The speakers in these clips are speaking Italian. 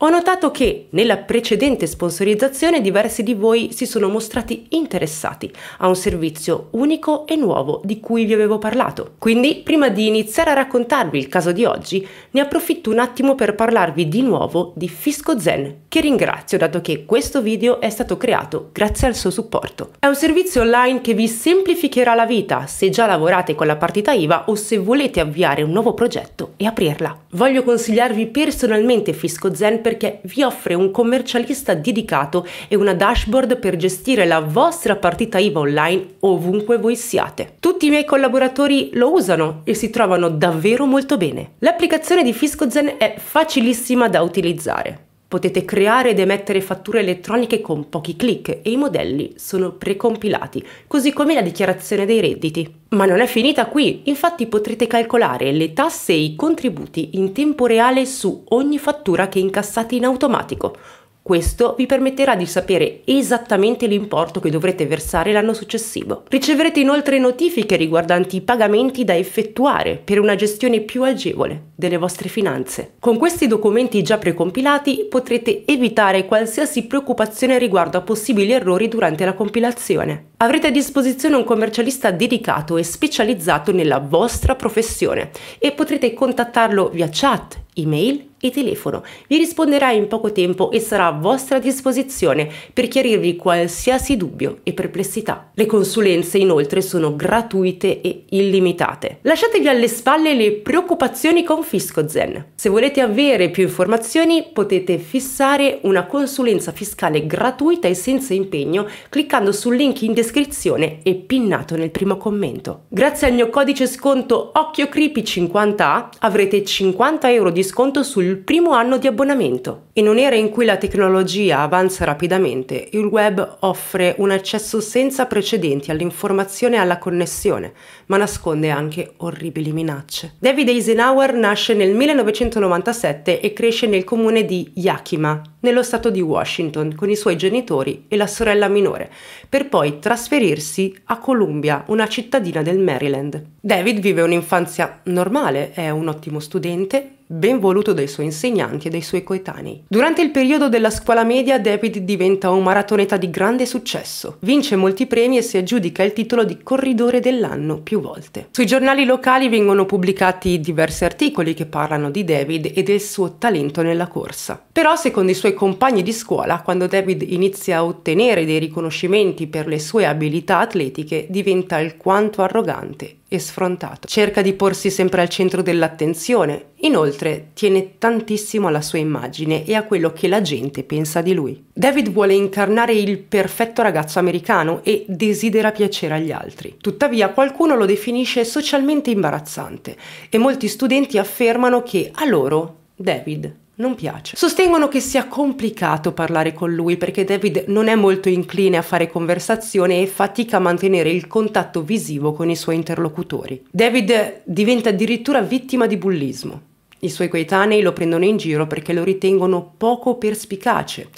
Ho notato che nella precedente sponsorizzazione diversi di voi si sono mostrati interessati a un servizio unico e nuovo di cui vi avevo parlato. Quindi, prima di iniziare a raccontarvi il caso di oggi, ne approfitto un attimo per parlarvi di nuovo di Fisco Zen, che ringrazio dato che questo video è stato creato grazie al suo supporto. È un servizio online che vi semplificherà la vita se già lavorate con la partita IVA o se volete avviare un nuovo progetto e aprirla. Voglio consigliarvi personalmente Fisco Zen perché vi offre un commercialista dedicato e una dashboard per gestire la vostra partita IVA online ovunque voi siate. Tutti i miei collaboratori lo usano e si trovano davvero molto bene. L'applicazione di FiscoZen è facilissima da utilizzare. Potete creare ed emettere fatture elettroniche con pochi clic e i modelli sono precompilati, così come la dichiarazione dei redditi. Ma non è finita qui, infatti potrete calcolare le tasse e i contributi in tempo reale su ogni fattura che incassate in automatico. Questo vi permetterà di sapere esattamente l'importo che dovrete versare l'anno successivo. Riceverete inoltre notifiche riguardanti i pagamenti da effettuare per una gestione più agevole delle vostre finanze. Con questi documenti già precompilati potrete evitare qualsiasi preoccupazione riguardo a possibili errori durante la compilazione. Avrete a disposizione un commercialista dedicato e specializzato nella vostra professione e potrete contattarlo via chat, email e telefono. Vi risponderà in poco tempo e sarà a vostra disposizione per chiarirvi qualsiasi dubbio e perplessità. Le consulenze inoltre sono gratuite e illimitate. Lasciatevi alle spalle le preoccupazioni con FiscoZen. Se volete avere più informazioni potete fissare una consulenza fiscale gratuita e senza impegno cliccando sul link in descrizione descrizione e pinnato nel primo commento. Grazie al mio codice sconto OcchioCreepy50A avrete 50 euro di sconto sul primo anno di abbonamento. In un'era in cui la tecnologia avanza rapidamente, il web offre un accesso senza precedenti all'informazione e alla connessione, ma nasconde anche orribili minacce. David Eisenhower nasce nel 1997 e cresce nel comune di Yakima, nello stato di Washington, con i suoi genitori e la sorella minore, per poi trasferirsi trasferirsi a Columbia, una cittadina del Maryland. David vive un'infanzia normale, è un ottimo studente, ben voluto dai suoi insegnanti e dai suoi coetanei. Durante il periodo della scuola media David diventa un maratoneta di grande successo, vince molti premi e si aggiudica il titolo di corridore dell'anno più volte. Sui giornali locali vengono pubblicati diversi articoli che parlano di David e del suo talento nella corsa. Però secondo i suoi compagni di scuola, quando David inizia a ottenere dei riconoscimenti per le sue abilità atletiche, diventa alquanto arrogante e sfrontato. Cerca di porsi sempre al centro dell'attenzione, inoltre tiene tantissimo alla sua immagine e a quello che la gente pensa di lui. David vuole incarnare il perfetto ragazzo americano e desidera piacere agli altri. Tuttavia qualcuno lo definisce socialmente imbarazzante e molti studenti affermano che a loro David non piace. Sostengono che sia complicato parlare con lui perché David non è molto incline a fare conversazione e fatica a mantenere il contatto visivo con i suoi interlocutori. David diventa addirittura vittima di bullismo. I suoi coetanei lo prendono in giro perché lo ritengono poco perspicace.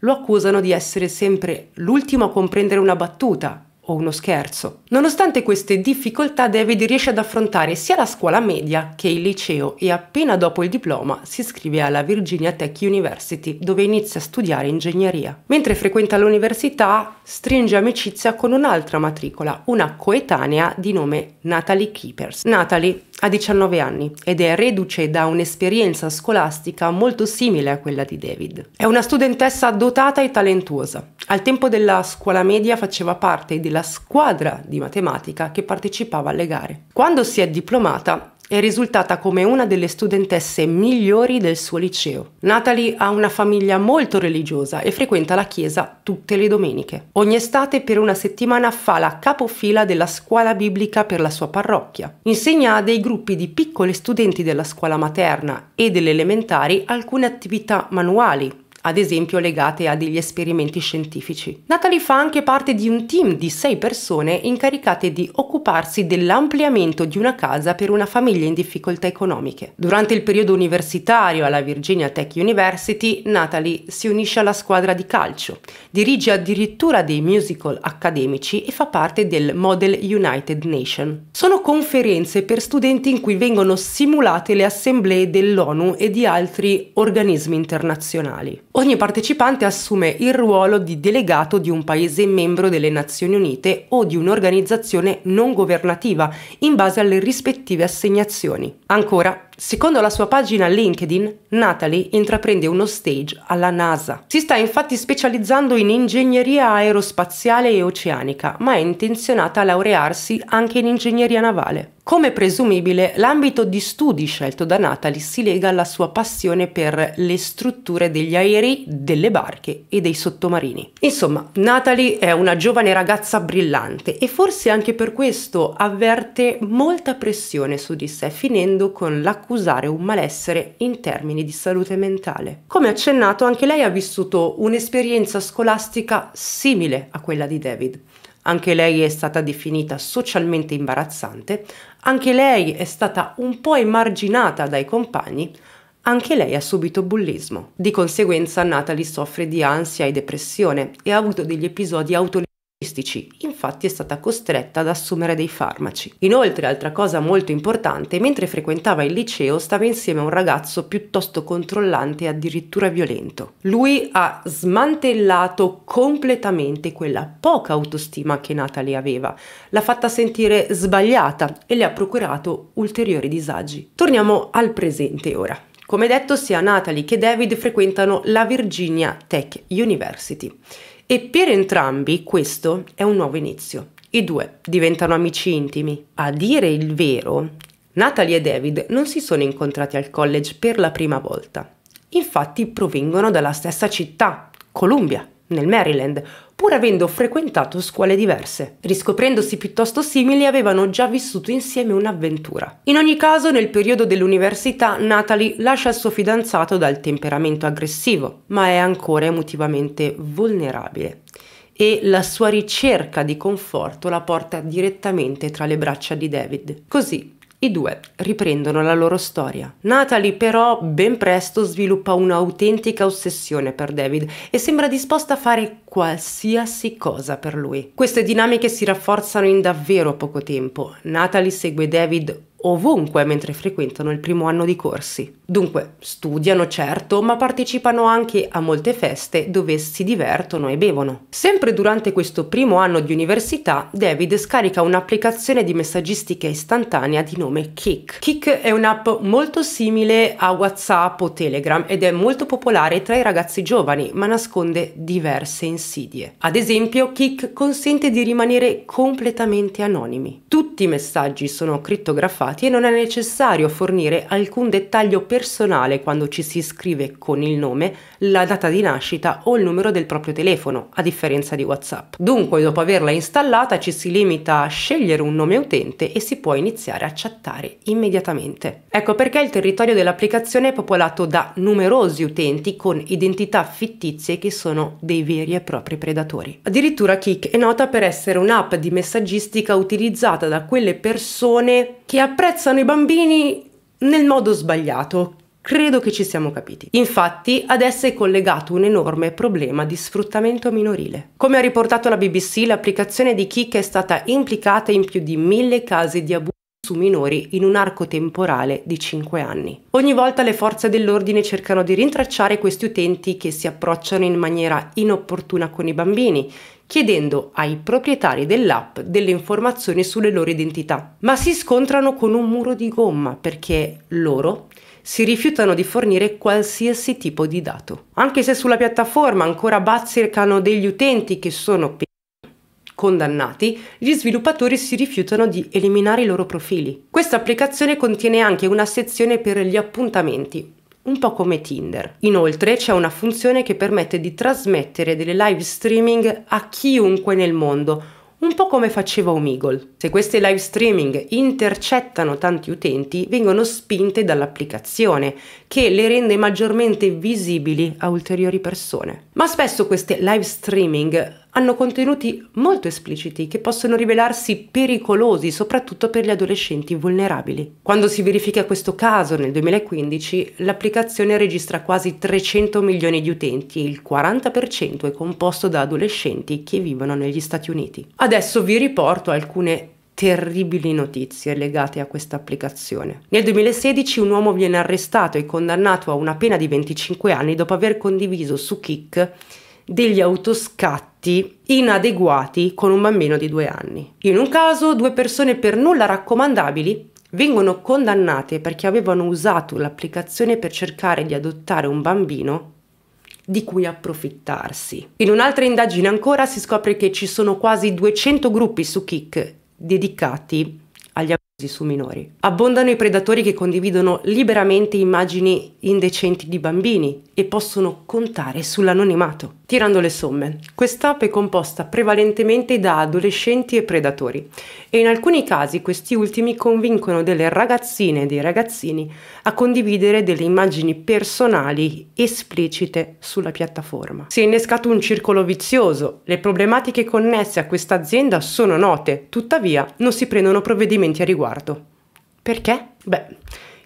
Lo accusano di essere sempre l'ultimo a comprendere una battuta, o uno scherzo. Nonostante queste difficoltà, David riesce ad affrontare sia la scuola media che il liceo e appena dopo il diploma si iscrive alla Virginia Tech University, dove inizia a studiare ingegneria. Mentre frequenta l'università, stringe amicizia con un'altra matricola, una coetanea di nome Natalie Keepers. Natalie ha 19 anni ed è reduce da un'esperienza scolastica molto simile a quella di David. È una studentessa dotata e talentuosa. Al tempo della scuola media faceva parte della squadra di matematica che partecipava alle gare. Quando si è diplomata è risultata come una delle studentesse migliori del suo liceo. Natalie ha una famiglia molto religiosa e frequenta la chiesa tutte le domeniche. Ogni estate per una settimana fa la capofila della scuola biblica per la sua parrocchia. Insegna a dei gruppi di piccole studenti della scuola materna e delle elementari alcune attività manuali ad esempio legate a degli esperimenti scientifici. Natalie fa anche parte di un team di sei persone incaricate di occuparsi dell'ampliamento di una casa per una famiglia in difficoltà economiche. Durante il periodo universitario alla Virginia Tech University, Natalie si unisce alla squadra di calcio, dirige addirittura dei musical accademici e fa parte del Model United Nation. Sono conferenze per studenti in cui vengono simulate le assemblee dell'ONU e di altri organismi internazionali. Ogni partecipante assume il ruolo di delegato di un paese membro delle Nazioni Unite o di un'organizzazione non governativa in base alle rispettive assegnazioni. Ancora, Secondo la sua pagina LinkedIn, Natalie intraprende uno stage alla NASA. Si sta infatti specializzando in ingegneria aerospaziale e oceanica, ma è intenzionata a laurearsi anche in ingegneria navale. Come presumibile, l'ambito di studi scelto da Natalie si lega alla sua passione per le strutture degli aerei, delle barche e dei sottomarini. Insomma, Natalie è una giovane ragazza brillante e forse anche per questo avverte molta pressione su di sé, finendo con la accusare un malessere in termini di salute mentale. Come accennato, anche lei ha vissuto un'esperienza scolastica simile a quella di David. Anche lei è stata definita socialmente imbarazzante, anche lei è stata un po' emarginata dai compagni, anche lei ha subito bullismo. Di conseguenza Natalie soffre di ansia e depressione e ha avuto degli episodi autolesionali infatti è stata costretta ad assumere dei farmaci. Inoltre, altra cosa molto importante, mentre frequentava il liceo stava insieme a un ragazzo piuttosto controllante e addirittura violento. Lui ha smantellato completamente quella poca autostima che Natalie aveva, l'ha fatta sentire sbagliata e le ha procurato ulteriori disagi. Torniamo al presente ora. Come detto, sia Natalie che David frequentano la Virginia Tech University. E per entrambi questo è un nuovo inizio. I due diventano amici intimi. A dire il vero, Natalie e David non si sono incontrati al college per la prima volta. Infatti provengono dalla stessa città, Columbia, nel Maryland, pur avendo frequentato scuole diverse. Riscoprendosi piuttosto simili, avevano già vissuto insieme un'avventura. In ogni caso, nel periodo dell'università, Natalie lascia il suo fidanzato dal temperamento aggressivo, ma è ancora emotivamente vulnerabile e la sua ricerca di conforto la porta direttamente tra le braccia di David. Così, i due riprendono la loro storia. Natalie però ben presto sviluppa un'autentica ossessione per David e sembra disposta a fare qualsiasi cosa per lui. Queste dinamiche si rafforzano in davvero poco tempo. Natalie segue David ovunque mentre frequentano il primo anno di corsi. Dunque, studiano certo, ma partecipano anche a molte feste dove si divertono e bevono. Sempre durante questo primo anno di università, David scarica un'applicazione di messaggistica istantanea di nome Kik. Kik è un'app molto simile a WhatsApp o Telegram ed è molto popolare tra i ragazzi giovani, ma nasconde diverse insidie. Ad esempio, Kik consente di rimanere completamente anonimi. Tutti i messaggi sono crittografati privati e non è necessario fornire alcun dettaglio personale quando ci si iscrive con il nome, la data di nascita o il numero del proprio telefono, a differenza di WhatsApp. Dunque, dopo averla installata, ci si limita a scegliere un nome utente e si può iniziare a chattare immediatamente. Ecco perché il territorio dell'applicazione è popolato da numerosi utenti con identità fittizie che sono dei veri e propri predatori. Addirittura Kik è nota per essere un'app di messaggistica utilizzata da quelle persone che appena apprezzano i bambini nel modo sbagliato. Credo che ci siamo capiti. Infatti, ad essa è collegato un enorme problema di sfruttamento minorile. Come ha riportato la BBC, l'applicazione di Kik è stata implicata in più di mille casi di abuso su minori in un arco temporale di 5 anni. Ogni volta le forze dell'ordine cercano di rintracciare questi utenti che si approcciano in maniera inopportuna con i bambini, chiedendo ai proprietari dell'app delle informazioni sulle loro identità, ma si scontrano con un muro di gomma perché loro si rifiutano di fornire qualsiasi tipo di dato. Anche se sulla piattaforma ancora bazzicano degli utenti che sono condannati, gli sviluppatori si rifiutano di eliminare i loro profili. Questa applicazione contiene anche una sezione per gli appuntamenti, un po' come Tinder. Inoltre c'è una funzione che permette di trasmettere delle live streaming a chiunque nel mondo, un po' come faceva Omegle. Se queste live streaming intercettano tanti utenti, vengono spinte dall'applicazione, che le rende maggiormente visibili a ulteriori persone. Ma spesso queste live streaming hanno contenuti molto espliciti che possono rivelarsi pericolosi soprattutto per gli adolescenti vulnerabili. Quando si verifica questo caso nel 2015, l'applicazione registra quasi 300 milioni di utenti e il 40% è composto da adolescenti che vivono negli Stati Uniti. Adesso vi riporto alcune terribili notizie legate a questa applicazione. Nel 2016 un uomo viene arrestato e condannato a una pena di 25 anni dopo aver condiviso su Kik degli autoscatti rapporti inadeguati con un bambino di due anni. In un caso, due persone per nulla raccomandabili vengono condannate perché avevano usato l'applicazione per cercare di adottare un bambino di cui approfittarsi. In un'altra indagine ancora si scopre che ci sono quasi 200 gruppi su Kik dedicati agli abusi su minori. Abbondano i predatori che condividono liberamente immagini indecenti di bambini e possono contare sull'anonimato. Tirando le somme, quest'app è composta prevalentemente da adolescenti e predatori e in alcuni casi questi ultimi convincono delle ragazzine e dei ragazzini a condividere delle immagini personali esplicite sulla piattaforma. Si è innescato un circolo vizioso, le problematiche connesse a questa azienda sono note, tuttavia non si prendono provvedimenti a riguardo. Perché? Beh,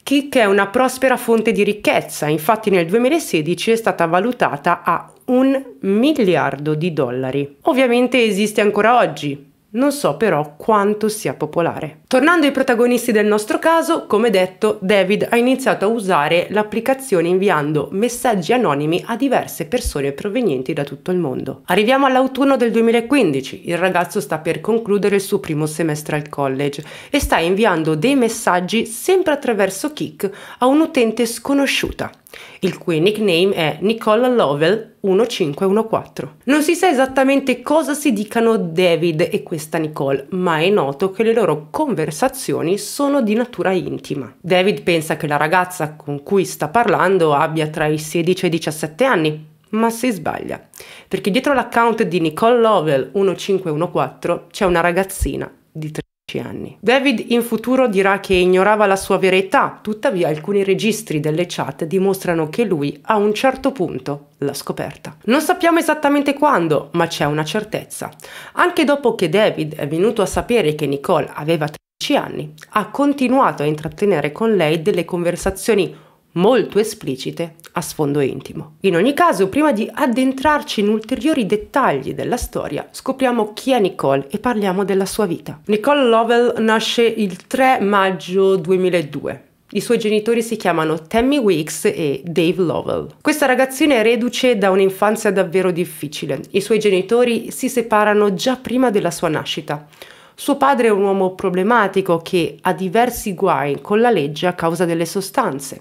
Kik è una prospera fonte di ricchezza, infatti nel 2016 è stata valutata a un miliardo di dollari. Ovviamente esiste ancora oggi, non so però quanto sia popolare. Tornando ai protagonisti del nostro caso, come detto, David ha iniziato a usare l'applicazione inviando messaggi anonimi a diverse persone provenienti da tutto il mondo. Arriviamo all'autunno del 2015, il ragazzo sta per concludere il suo primo semestre al college e sta inviando dei messaggi sempre attraverso Kik a un'utente sconosciuta il cui nickname è Nicola Lovell 1514. Non si sa esattamente cosa si dicano David e questa Nicole, ma è noto che le loro conversazioni sono di natura intima. David pensa che la ragazza con cui sta parlando abbia tra i 16 e i 17 anni, ma si sbaglia, perché dietro l'account di Nicole Lovell 1514 c'è una ragazzina di 13 15 anni. David in futuro dirà che ignorava la sua verità, tuttavia alcuni registri delle chat dimostrano che lui a un certo punto l'ha scoperta. Non sappiamo esattamente quando, ma c'è una certezza. Anche dopo che David è venuto a sapere che Nicole aveva anni, ha continuato a intrattenere con lei delle conversazioni molto esplicite a sfondo intimo. In ogni caso, prima di addentrarci in ulteriori dettagli della storia, scopriamo chi è Nicole e parliamo della sua vita. Nicole Lovell nasce il 3 maggio 2002 i suoi genitori si chiamano Tammy Weeks e Dave Lovell. Questa ragazzina è reduce da un'infanzia davvero difficile. I suoi genitori si separano già prima della sua nascita. Suo padre è un uomo problematico che ha diversi guai con la legge a causa delle sostanze.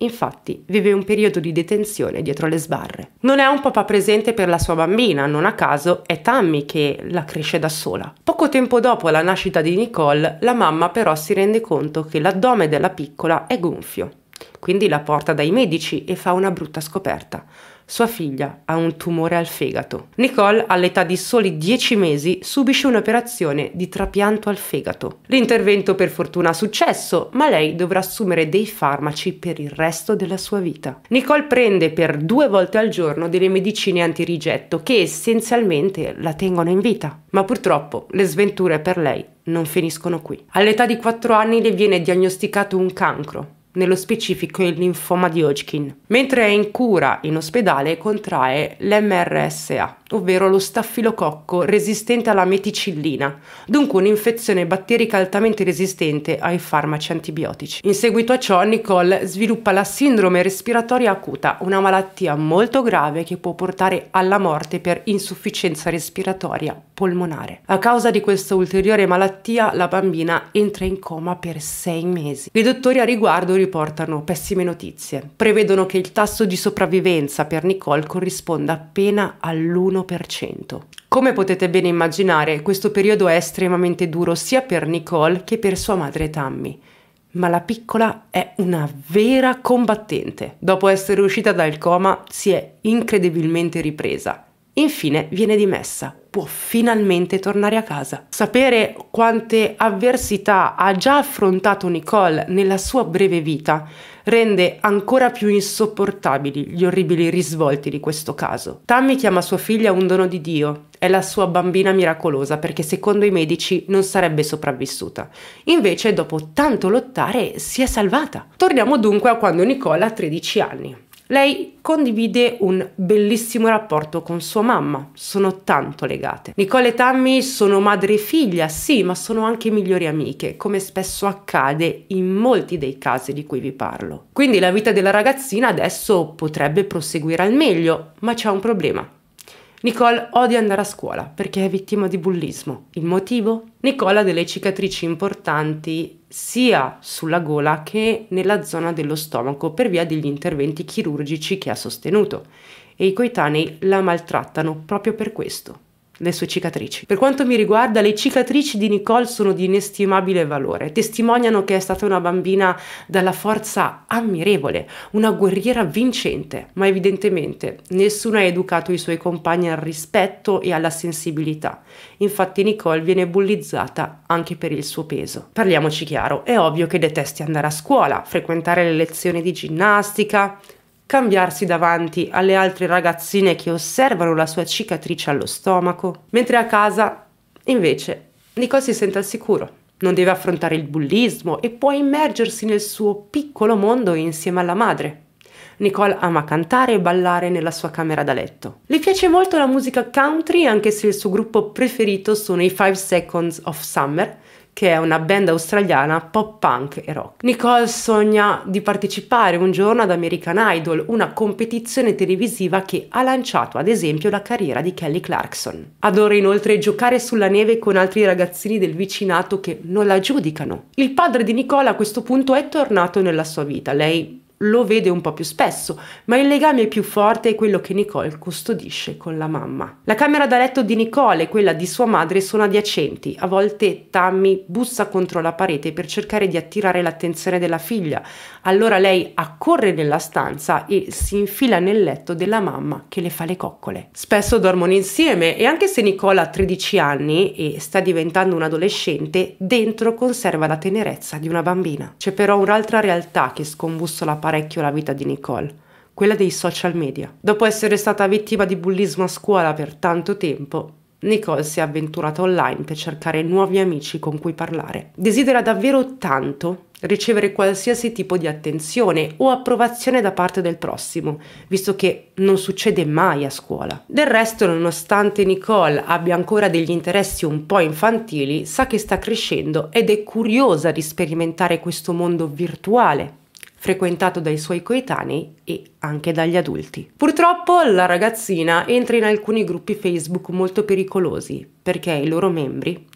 Infatti, vive un periodo di detenzione dietro le sbarre. Non è un papà presente per la sua bambina, non a caso è Tammy che la cresce da sola. Poco tempo dopo la nascita di Nicole, la mamma però si rende conto che l'addome della piccola è gonfio. Quindi la porta dai medici e fa una brutta scoperta. Sua figlia ha un tumore al fegato. Nicole, all'età di soli 10 mesi, subisce un'operazione di trapianto al fegato. L'intervento per fortuna ha successo, ma lei dovrà assumere dei farmaci per il resto della sua vita. Nicole prende per due volte al giorno delle medicine antirigetto che essenzialmente la tengono in vita. Ma purtroppo le sventure per lei non finiscono qui. All'età di 4 anni le viene diagnosticato un cancro nello specifico il linfoma di Hodgkin. Mentre è in cura in ospedale contrae l'MRSA, ovvero lo staffilococco resistente alla meticillina, dunque un'infezione batterica altamente resistente ai farmaci antibiotici. In seguito a ciò Nicole sviluppa la sindrome respiratoria acuta, una malattia molto grave che può portare alla morte per insufficienza respiratoria polmonare. A causa di questa ulteriore malattia la bambina entra in coma per sei mesi. I dottori a riguardo riportano pessime notizie. Prevedono che il tasso di sopravvivenza per Nicole corrisponda appena all'1%. Come potete bene immaginare, questo periodo è estremamente duro sia per Nicole che per sua madre Tammy ma la piccola è una vera combattente. Dopo essere uscita dal coma si è incredibilmente ripresa. Infine viene dimessa può finalmente tornare a casa. Sapere quante avversità ha già affrontato Nicole nella sua breve vita rende ancora più insopportabili gli orribili risvolti di questo caso. Tammy chiama sua figlia un dono di Dio, è la sua bambina miracolosa perché secondo i medici non sarebbe sopravvissuta. Invece dopo tanto lottare si è salvata. Torniamo dunque a quando Nicole ha 13 anni. Lei condivide un bellissimo rapporto con sua mamma, sono tanto legate. Nicole e Tammy sono madre e figlia, sì, ma sono anche migliori amiche, come spesso accade in molti dei casi di cui vi parlo. Quindi la vita della ragazzina adesso potrebbe proseguire al meglio, ma c'è un problema. Nicole odia andare a scuola perché è vittima di bullismo. Il motivo? Nicole ha delle cicatrici importanti sia sulla gola che nella zona dello stomaco per via degli interventi chirurgici che ha sostenuto e i coetanei la maltrattano proprio per questo le sue cicatrici. Per quanto mi riguarda, le cicatrici di Nicole sono di inestimabile valore, testimoniano che è stata una bambina dalla forza ammirevole, una guerriera vincente, ma evidentemente nessuno ha educato i suoi compagni al rispetto e alla sensibilità. Infatti Nicole viene bullizzata anche per il suo peso. Parliamoci chiaro, è ovvio che detesti andare a scuola, frequentare le lezioni di ginnastica, cambiarsi davanti alle altre ragazzine che osservano la sua cicatrice allo stomaco, mentre a casa, invece, Nicole si sente al sicuro. Non deve affrontare il bullismo e può immergersi nel suo piccolo mondo insieme alla madre. Nicole ama cantare e ballare nella sua camera da letto. Le piace molto la musica country anche se il suo gruppo preferito sono i 5 Seconds of Summer, che è una band australiana pop punk e rock. Nicole sogna di partecipare un giorno ad American Idol, una competizione televisiva che ha lanciato ad esempio la carriera di Kelly Clarkson. Adora inoltre giocare sulla neve con altri ragazzini del vicinato che non la giudicano. Il padre di Nicole a questo punto è tornato nella sua vita, lei lo vede un po' più spesso, ma il legame più forte è quello che Nicole custodisce con la mamma. La camera da letto di Nicole e quella di sua madre sono adiacenti, a volte Tammy bussa contro la parete per cercare di attirare l'attenzione della figlia, allora lei accorre nella stanza e si infila nel letto della mamma che le fa le coccole. Spesso dormono insieme e anche se Nicole ha 13 anni e sta diventando un adolescente, dentro conserva la tenerezza di una bambina. C'è però un'altra realtà che scombussola la parete parecchio la vita di Nicole, quella dei social media. Dopo essere stata vittima di bullismo a scuola per tanto tempo, Nicole si è avventurata online per cercare nuovi amici con cui parlare. Desidera davvero tanto ricevere qualsiasi tipo di attenzione o approvazione da parte del prossimo, visto che non succede mai a scuola. Del resto, nonostante Nicole abbia ancora degli interessi un po' infantili, sa che sta crescendo ed è curiosa di sperimentare questo mondo virtuale frequentato dai suoi coetanei e anche dagli adulti. Purtroppo la ragazzina entra in alcuni gruppi Facebook molto pericolosi perché i loro membri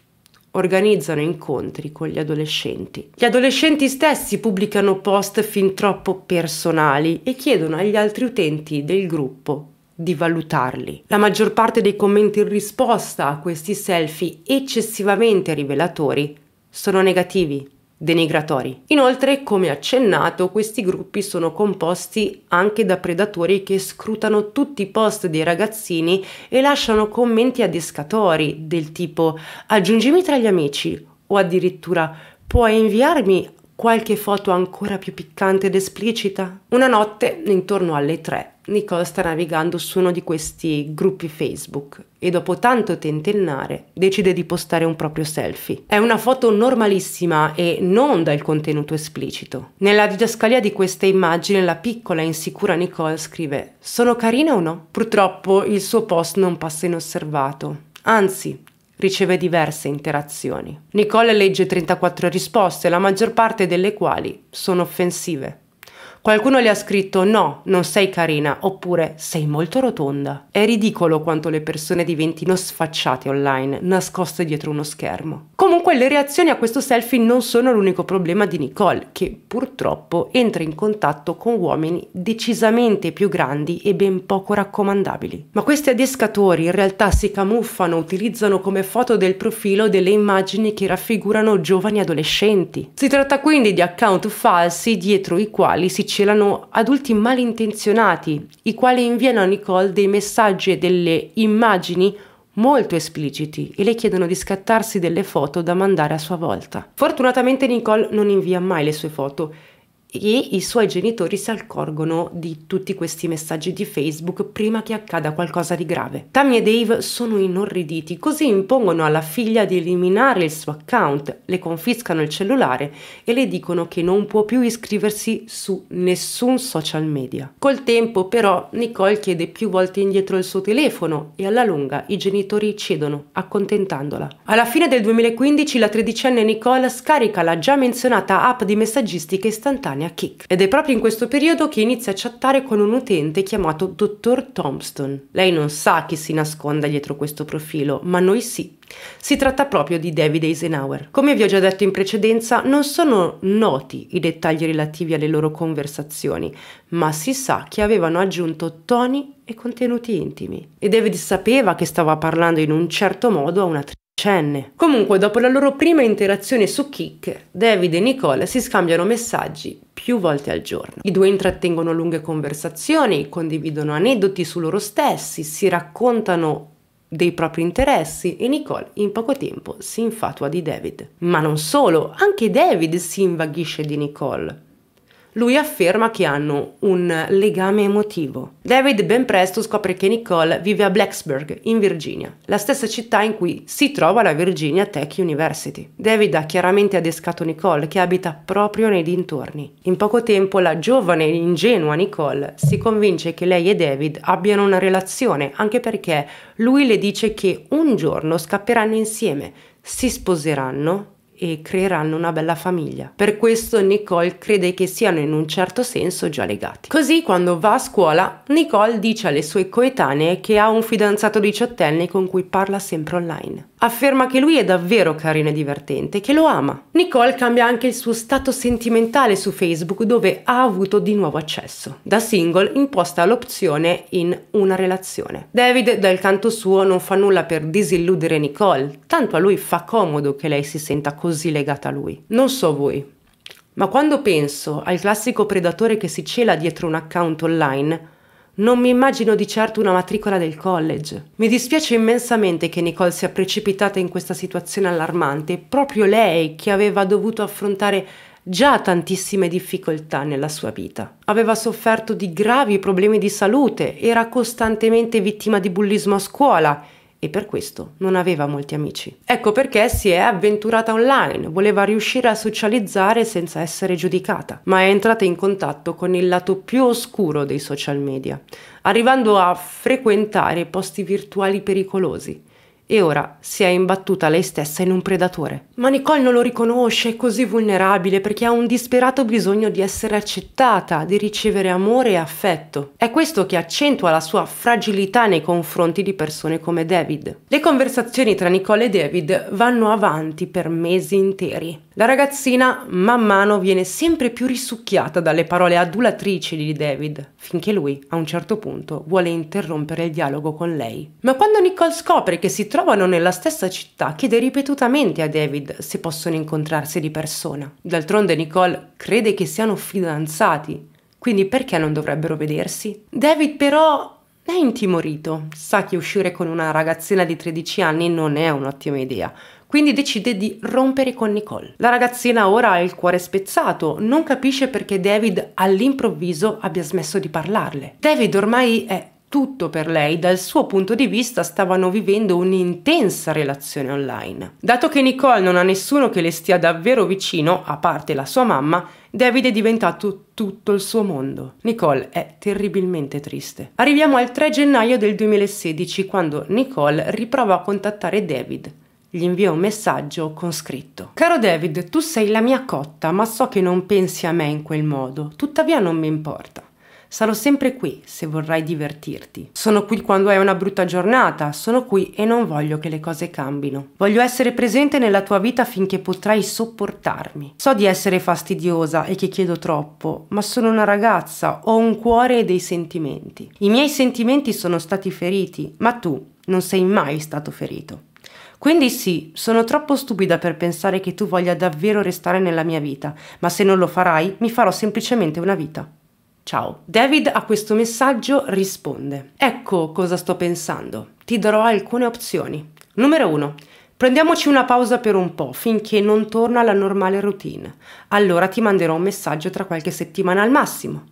organizzano incontri con gli adolescenti. Gli adolescenti stessi pubblicano post fin troppo personali e chiedono agli altri utenti del gruppo di valutarli. La maggior parte dei commenti in risposta a questi selfie eccessivamente rivelatori sono negativi denigratori. Inoltre, come accennato, questi gruppi sono composti anche da predatori che scrutano tutti i post dei ragazzini e lasciano commenti adescatori del tipo aggiungimi tra gli amici o addirittura puoi inviarmi qualche foto ancora più piccante ed esplicita? Una notte, intorno alle tre, Nicole sta navigando su uno di questi gruppi Facebook e dopo tanto tentennare decide di postare un proprio selfie. È una foto normalissima e non dal contenuto esplicito. Nella didascalia di questa immagine la piccola e insicura Nicole scrive «Sono carina o no?». Purtroppo il suo post non passa inosservato. Anzi, riceve diverse interazioni. Nicole legge 34 risposte, la maggior parte delle quali sono offensive. Qualcuno le ha scritto no, non sei carina, oppure sei molto rotonda. È ridicolo quanto le persone diventino sfacciate online, nascoste dietro uno schermo. Comunque le reazioni a questo selfie non sono l'unico problema di Nicole, che purtroppo entra in contatto con uomini decisamente più grandi e ben poco raccomandabili. Ma questi adescatori in realtà si camuffano, utilizzano come foto del profilo delle immagini che raffigurano giovani adolescenti. Si tratta quindi di account falsi dietro i quali si celano adulti malintenzionati, i quali inviano a Nicole dei messaggi e delle immagini molto espliciti e le chiedono di scattarsi delle foto da mandare a sua volta. Fortunatamente Nicole non invia mai le sue foto, e i suoi genitori si accorgono di tutti questi messaggi di Facebook prima che accada qualcosa di grave. Tammy e Dave sono inorriditi, così impongono alla figlia di eliminare il suo account, le confiscano il cellulare e le dicono che non può più iscriversi su nessun social media. Col tempo però Nicole chiede più volte indietro il suo telefono e alla lunga i genitori cedono, accontentandola. Alla fine del 2015 la tredicenne Nicole scarica la già menzionata app di messaggistica istantanea temporanea Kick. Ed è proprio in questo periodo che inizia a chattare con un utente chiamato Dottor Thompson. Lei non sa chi si nasconda dietro questo profilo, ma noi sì. Si tratta proprio di David Eisenhower. Come vi ho già detto in precedenza, non sono noti i dettagli relativi alle loro conversazioni, ma si sa che avevano aggiunto toni e contenuti intimi. E David sapeva che stava parlando in un certo modo a una tri- Cenne. Comunque, dopo la loro prima interazione su Kick, David e Nicole si scambiano messaggi più volte al giorno. I due intrattengono lunghe conversazioni, condividono aneddoti su loro stessi, si raccontano dei propri interessi e Nicole in poco tempo si infatua di David. Ma non solo, anche David si invaghisce di Nicole. Lui afferma che hanno un legame emotivo. David ben presto scopre che Nicole vive a Blacksburg, in Virginia, la stessa città in cui si trova la Virginia Tech University. David ha chiaramente adescato Nicole, che abita proprio nei dintorni. In poco tempo la giovane e ingenua Nicole si convince che lei e David abbiano una relazione, anche perché lui le dice che un giorno scapperanno insieme, si sposeranno e creeranno una bella famiglia. Per questo Nicole crede che siano in un certo senso già legati. Così quando va a scuola, Nicole dice alle sue coetanee che ha un fidanzato diciottenne con cui parla sempre online afferma che lui è davvero carino e divertente e che lo ama. Nicole cambia anche il suo stato sentimentale su Facebook dove ha avuto di nuovo accesso. Da single imposta l'opzione in una relazione. David dal canto suo non fa nulla per disilludere Nicole, tanto a lui fa comodo che lei si senta così legata a lui. Non so voi, ma quando penso al classico predatore che si cela dietro un account online, non mi immagino di certo una matricola del college. Mi dispiace immensamente che Nicole sia precipitata in questa situazione allarmante, proprio lei che aveva dovuto affrontare già tantissime difficoltà nella sua vita. Aveva sofferto di gravi problemi di salute, era costantemente vittima di bullismo a scuola e per questo non aveva molti amici. Ecco perché si è avventurata online, voleva riuscire a socializzare senza essere giudicata, ma è entrata in contatto con il lato più oscuro dei social media, arrivando a frequentare posti virtuali pericolosi e ora si è imbattuta lei stessa in un predatore. Ma Nicole non lo riconosce, è così vulnerabile perché ha un disperato bisogno di essere accettata, di ricevere amore e affetto. È questo che accentua la sua fragilità nei confronti di persone come David. Le conversazioni tra Nicole e David vanno avanti per mesi interi. La ragazzina man mano viene sempre più risucchiata dalle parole adulatrici di David, finché lui, a un certo punto, vuole interrompere il dialogo con lei. Ma quando Nicole scopre che si trovano nella stessa città, chiede ripetutamente a David se possono incontrarsi di persona. D'altronde Nicole crede che siano fidanzati, quindi perché non dovrebbero vedersi? David però è intimorito, sa che uscire con una ragazzina di 13 anni non è un'ottima idea, quindi decide di rompere con Nicole. La ragazzina ora ha il cuore spezzato, non capisce perché David all'improvviso abbia smesso di parlarle. David ormai è tutto per lei, dal suo punto di vista stavano vivendo un'intensa relazione online. Dato che Nicole non ha nessuno che le stia davvero vicino, a parte la sua mamma, David è diventato tutto il suo mondo. Nicole è terribilmente triste. Arriviamo al 3 gennaio del 2016 quando Nicole riprova a contattare David gli invia un messaggio con scritto Caro David, tu sei la mia cotta, ma so che non pensi a me in quel modo, tuttavia non mi importa. Sarò sempre qui se vorrai divertirti. Sono qui quando hai una brutta giornata, sono qui e non voglio che le cose cambino. Voglio essere presente nella tua vita finché potrai sopportarmi. So di essere fastidiosa e che chiedo troppo, ma sono una ragazza, ho un cuore e dei sentimenti. I miei sentimenti sono stati feriti, ma tu non sei mai stato ferito. Quindi sì, sono troppo stupida per pensare che tu voglia davvero restare nella mia vita, ma se non lo farai mi farò semplicemente una vita. Ciao. David a questo messaggio risponde. Ecco cosa sto pensando. Ti darò alcune opzioni. Numero 1. Prendiamoci una pausa per un po' finché non torna alla normale routine. Allora ti manderò un messaggio tra qualche settimana al massimo.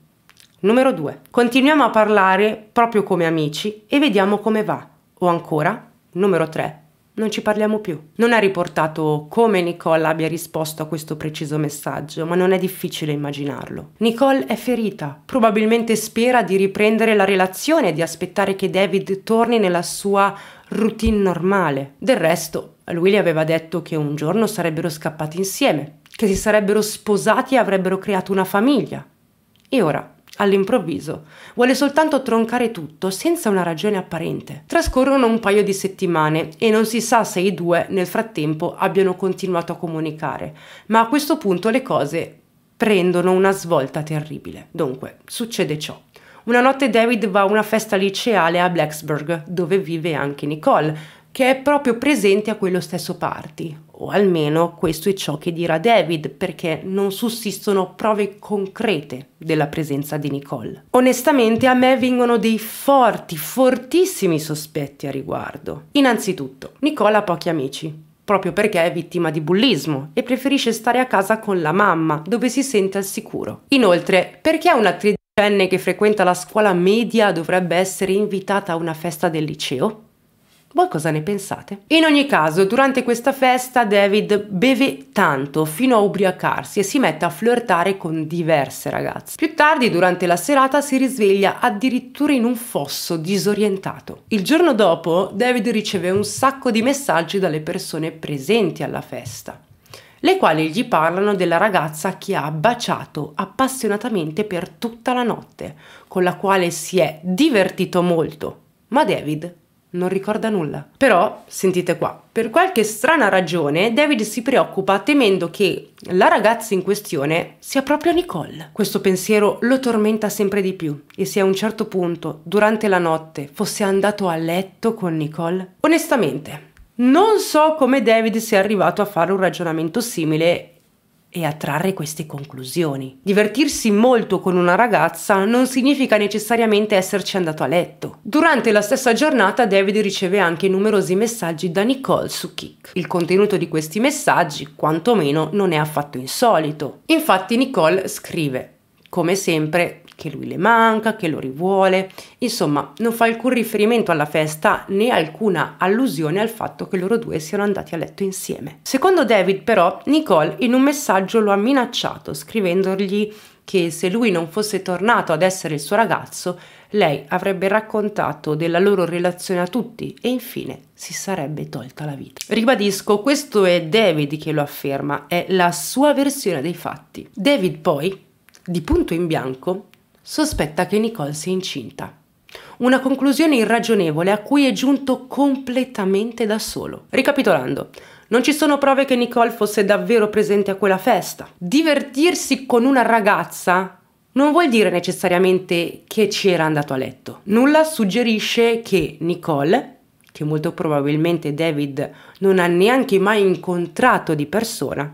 Numero 2. Continuiamo a parlare proprio come amici e vediamo come va. O ancora, numero 3 non ci parliamo più. Non è riportato come Nicole abbia risposto a questo preciso messaggio, ma non è difficile immaginarlo. Nicole è ferita, probabilmente spera di riprendere la relazione e di aspettare che David torni nella sua routine normale. Del resto, lui le aveva detto che un giorno sarebbero scappati insieme, che si sarebbero sposati e avrebbero creato una famiglia. E ora all'improvviso. Vuole soltanto troncare tutto senza una ragione apparente. Trascorrono un paio di settimane e non si sa se i due nel frattempo abbiano continuato a comunicare, ma a questo punto le cose prendono una svolta terribile. Dunque, succede ciò. Una notte David va a una festa liceale a Blacksburg, dove vive anche Nicole, che è proprio presente a quello stesso party o almeno questo è ciò che dirà David perché non sussistono prove concrete della presenza di Nicole. Onestamente a me vengono dei forti, fortissimi sospetti a riguardo. Innanzitutto, Nicole ha pochi amici, proprio perché è vittima di bullismo e preferisce stare a casa con la mamma, dove si sente al sicuro. Inoltre, perché una tredicenne che frequenta la scuola media dovrebbe essere invitata a una festa del liceo? Voi cosa ne pensate? In ogni caso, durante questa festa David beve tanto fino a ubriacarsi e si mette a flirtare con diverse ragazze. Più tardi, durante la serata, si risveglia addirittura in un fosso disorientato. Il giorno dopo, David riceve un sacco di messaggi dalle persone presenti alla festa le quali gli parlano della ragazza che ha baciato appassionatamente per tutta la notte, con la quale si è divertito molto, ma David non ricorda nulla. Però, sentite qua, per qualche strana ragione David si preoccupa temendo che la ragazza in questione sia proprio Nicole. Questo pensiero lo tormenta sempre di più e se a un certo punto, durante la notte, fosse andato a letto con Nicole? Onestamente, non so come David sia arrivato a fare un ragionamento simile e attrarre queste conclusioni. Divertirsi molto con una ragazza non significa necessariamente esserci andato a letto. Durante la stessa giornata David riceve anche numerosi messaggi da Nicole su Kik. Il contenuto di questi messaggi, quantomeno, non è affatto insolito. Infatti Nicole scrive come sempre, che lui le manca, che lo rivuole, insomma non fa alcun riferimento alla festa né alcuna allusione al fatto che loro due siano andati a letto insieme. Secondo David però Nicole in un messaggio lo ha minacciato scrivendogli che se lui non fosse tornato ad essere il suo ragazzo, lei avrebbe raccontato della loro relazione a tutti e infine si sarebbe tolta la vita. Ribadisco, questo è David che lo afferma, è la sua versione dei fatti. David poi, di punto in bianco, sospetta che Nicole sia incinta. Una conclusione irragionevole a cui è giunto completamente da solo. Ricapitolando, non ci sono prove che Nicole fosse davvero presente a quella festa. Divertirsi con una ragazza non vuol dire necessariamente che ci era andato a letto. Nulla suggerisce che Nicole, che molto probabilmente David non ha neanche mai incontrato di persona,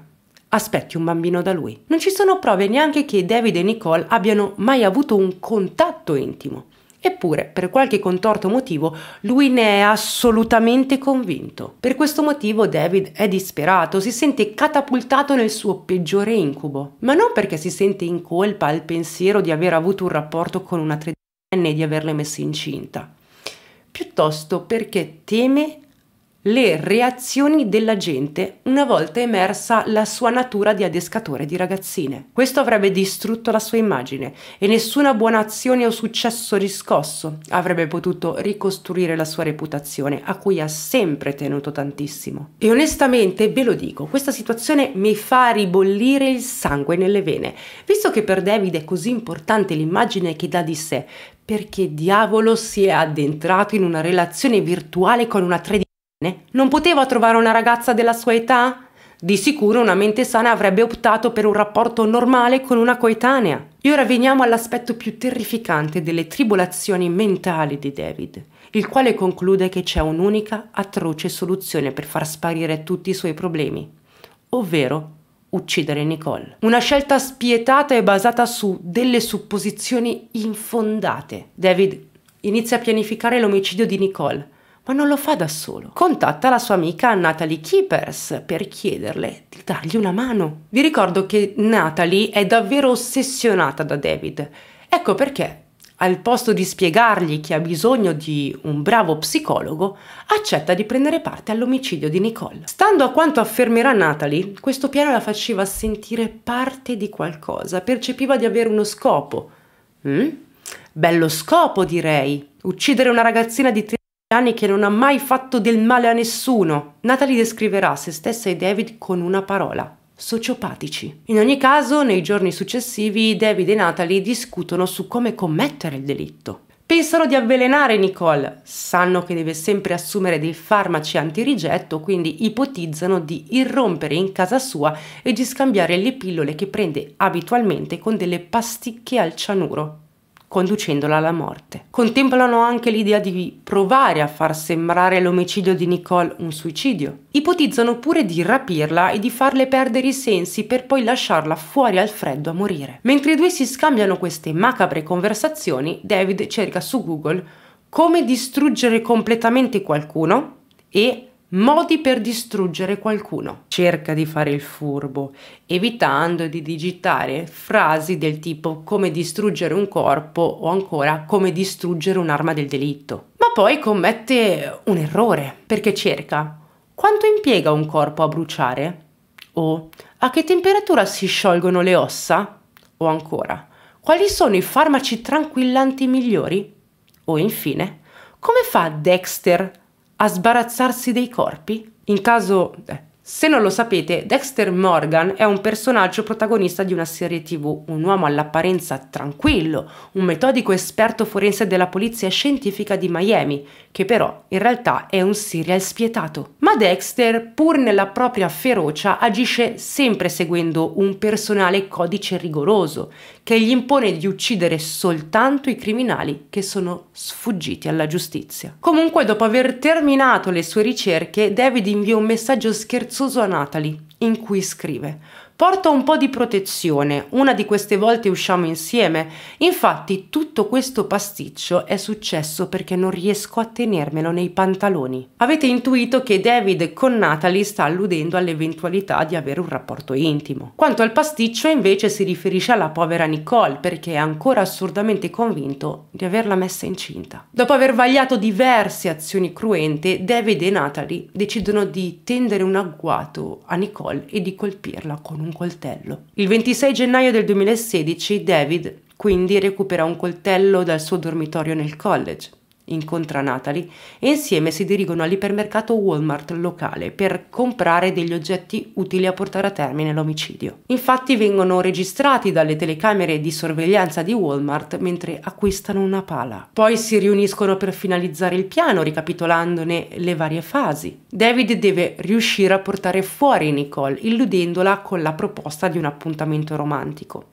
aspetti un bambino da lui. Non ci sono prove neanche che David e Nicole abbiano mai avuto un contatto intimo. Eppure, per qualche contorto motivo, lui ne è assolutamente convinto. Per questo motivo David è disperato, si sente catapultato nel suo peggiore incubo, ma non perché si sente in colpa al pensiero di aver avuto un rapporto con una tredicenne e di averle messa incinta, piuttosto perché teme le reazioni della gente una volta emersa la sua natura di adescatore di ragazzine. Questo avrebbe distrutto la sua immagine e nessuna buona azione o successo riscosso avrebbe potuto ricostruire la sua reputazione, a cui ha sempre tenuto tantissimo. E onestamente ve lo dico, questa situazione mi fa ribollire il sangue nelle vene, visto che per David è così importante l'immagine che dà di sé, perché diavolo si è addentrato in una relazione virtuale con una 13 non poteva trovare una ragazza della sua età? Di sicuro una mente sana avrebbe optato per un rapporto normale con una coetanea. E ora veniamo all'aspetto più terrificante delle tribolazioni mentali di David, il quale conclude che c'è un'unica atroce soluzione per far sparire tutti i suoi problemi, ovvero uccidere Nicole. Una scelta spietata e basata su delle supposizioni infondate. David inizia a pianificare l'omicidio di Nicole ma non lo fa da solo. Contatta la sua amica Natalie Keepers per chiederle di dargli una mano. Vi ricordo che Natalie è davvero ossessionata da David. Ecco perché al posto di spiegargli che ha bisogno di un bravo psicologo, accetta di prendere parte all'omicidio di Nicole. Stando a quanto affermerà Natalie, questo piano la faceva sentire parte di qualcosa, percepiva di avere uno scopo. Mm? Bello scopo, direi. Uccidere una ragazzina di anni che non ha mai fatto del male a nessuno. Natalie descriverà se stessa e David con una parola. Sociopatici. In ogni caso, nei giorni successivi, David e Natalie discutono su come commettere il delitto. Pensano di avvelenare Nicole, sanno che deve sempre assumere dei farmaci antirigetto, quindi ipotizzano di irrompere in casa sua e di scambiare le pillole che prende abitualmente con delle pasticche al cianuro conducendola alla morte. Contemplano anche l'idea di provare a far sembrare l'omicidio di Nicole un suicidio. Ipotizzano pure di rapirla e di farle perdere i sensi per poi lasciarla fuori al freddo a morire. Mentre i due si scambiano queste macabre conversazioni, David cerca su Google come distruggere completamente qualcuno e Modi per distruggere qualcuno. Cerca di fare il furbo, evitando di digitare frasi del tipo come distruggere un corpo o ancora come distruggere un'arma del delitto. Ma poi commette un errore, perché cerca quanto impiega un corpo a bruciare? O a che temperatura si sciolgono le ossa? O ancora, quali sono i farmaci tranquillanti migliori? O infine, come fa Dexter a sbarazzarsi dei corpi? In caso... Eh. Se non lo sapete, Dexter Morgan è un personaggio protagonista di una serie tv, un uomo all'apparenza tranquillo, un metodico esperto forense della polizia scientifica di Miami, che però in realtà è un serial spietato. Ma Dexter, pur nella propria ferocia, agisce sempre seguendo un personale codice rigoroso che gli impone di uccidere soltanto i criminali che sono sfuggiti alla giustizia. Comunque, dopo aver terminato le sue ricerche, David invia un messaggio scherzoso a Natalie in cui scrive Porta un po' di protezione, una di queste volte usciamo insieme. Infatti tutto questo pasticcio è successo perché non riesco a tenermelo nei pantaloni. Avete intuito che David con Natalie sta alludendo all'eventualità di avere un rapporto intimo. Quanto al pasticcio invece si riferisce alla povera Nicole perché è ancora assurdamente convinto di averla messa incinta. Dopo aver vagliato diverse azioni cruente, David e Natalie decidono di tendere un agguato a Nicole e di colpirla con un un coltello. Il 26 gennaio del 2016 David quindi recupera un coltello dal suo dormitorio nel college incontra Natalie e insieme si dirigono all'ipermercato Walmart locale per comprare degli oggetti utili a portare a termine l'omicidio. Infatti vengono registrati dalle telecamere di sorveglianza di Walmart mentre acquistano una pala. Poi si riuniscono per finalizzare il piano ricapitolandone le varie fasi. David deve riuscire a portare fuori Nicole illudendola con la proposta di un appuntamento romantico.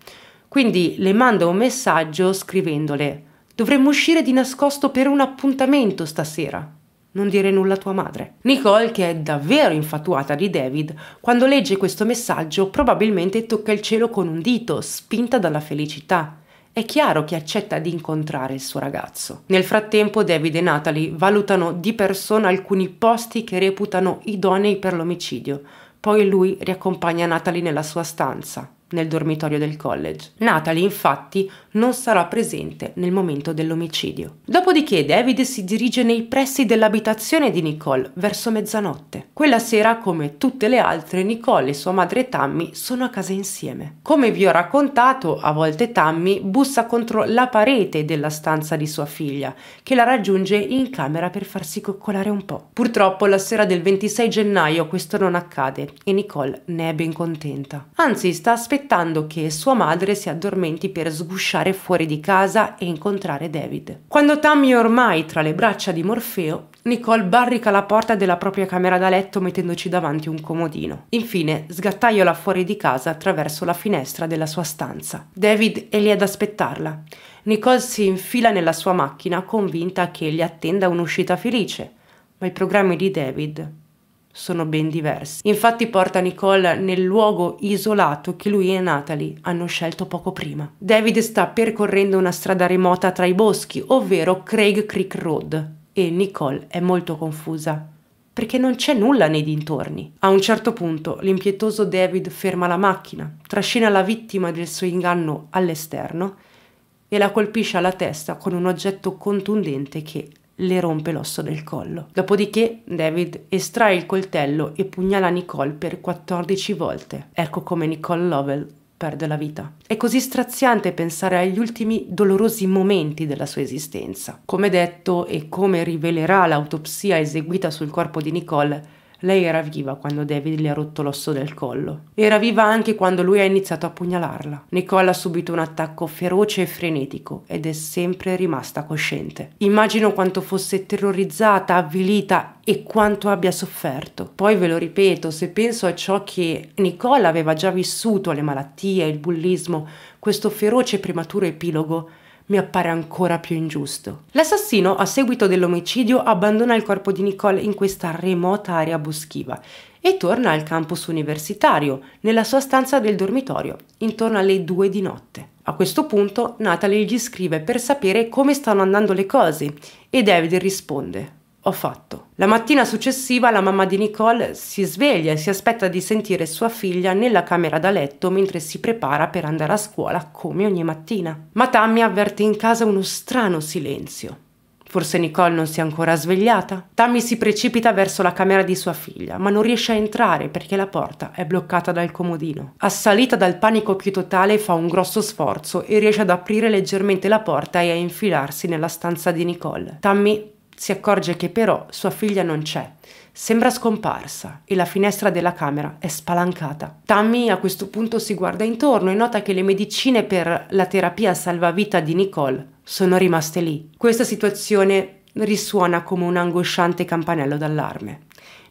Quindi le manda un messaggio scrivendole Dovremmo uscire di nascosto per un appuntamento stasera. Non dire nulla a tua madre. Nicole, che è davvero infatuata di David, quando legge questo messaggio probabilmente tocca il cielo con un dito, spinta dalla felicità. È chiaro che accetta di incontrare il suo ragazzo. Nel frattempo David e Natalie valutano di persona alcuni posti che reputano idonei per l'omicidio. Poi lui riaccompagna Natalie nella sua stanza, nel dormitorio del college. Natalie infatti non sarà presente nel momento dell'omicidio. Dopodiché David si dirige nei pressi dell'abitazione di Nicole verso mezzanotte. Quella sera, come tutte le altre, Nicole e sua madre Tammy sono a casa insieme. Come vi ho raccontato, a volte Tammy bussa contro la parete della stanza di sua figlia, che la raggiunge in camera per farsi coccolare un po'. Purtroppo la sera del 26 gennaio questo non accade e Nicole ne è ben contenta. Anzi, sta aspettando che sua madre si addormenti per sgusciare andare fuori di casa e incontrare David. Quando Tammy è ormai tra le braccia di Morfeo, Nicole barrica la porta della propria camera da letto mettendoci davanti un comodino. Infine sgattaiola fuori di casa attraverso la finestra della sua stanza. David è lì ad aspettarla. Nicole si infila nella sua macchina convinta che gli attenda un'uscita felice, ma i programmi di David sono ben diversi. Infatti porta Nicole nel luogo isolato che lui e Natalie hanno scelto poco prima. David sta percorrendo una strada remota tra i boschi, ovvero Craig Creek Road, e Nicole è molto confusa perché non c'è nulla nei dintorni. A un certo punto l'impietoso David ferma la macchina, trascina la vittima del suo inganno all'esterno e la colpisce alla testa con un oggetto contundente che le rompe l'osso del collo. Dopodiché David estrae il coltello e pugnala Nicole per 14 volte. Ecco come Nicole Lovell perde la vita. È così straziante pensare agli ultimi dolorosi momenti della sua esistenza. Come detto e come rivelerà l'autopsia eseguita sul corpo di Nicole, lei era viva quando David le ha rotto l'osso del collo. Era viva anche quando lui ha iniziato a pugnalarla. Nicole ha subito un attacco feroce e frenetico ed è sempre rimasta cosciente. Immagino quanto fosse terrorizzata, avvilita e quanto abbia sofferto. Poi ve lo ripeto, se penso a ciò che Nicole aveva già vissuto, le malattie, il bullismo, questo feroce e prematuro epilogo mi appare ancora più ingiusto. L'assassino, a seguito dell'omicidio, abbandona il corpo di Nicole in questa remota area boschiva e torna al campus universitario, nella sua stanza del dormitorio, intorno alle due di notte. A questo punto Natalie gli scrive per sapere come stanno andando le cose e David risponde ho fatto. La mattina successiva la mamma di Nicole si sveglia e si aspetta di sentire sua figlia nella camera da letto mentre si prepara per andare a scuola come ogni mattina. Ma Tammy avverte in casa uno strano silenzio. Forse Nicole non si è ancora svegliata? Tammy si precipita verso la camera di sua figlia, ma non riesce a entrare perché la porta è bloccata dal comodino. Assalita dal panico più totale, fa un grosso sforzo e riesce ad aprire leggermente la porta e a infilarsi nella stanza di Nicole. Tammy si accorge che però sua figlia non c'è. Sembra scomparsa e la finestra della camera è spalancata. Tammy a questo punto si guarda intorno e nota che le medicine per la terapia salvavita di Nicole sono rimaste lì. Questa situazione risuona come un angosciante campanello d'allarme.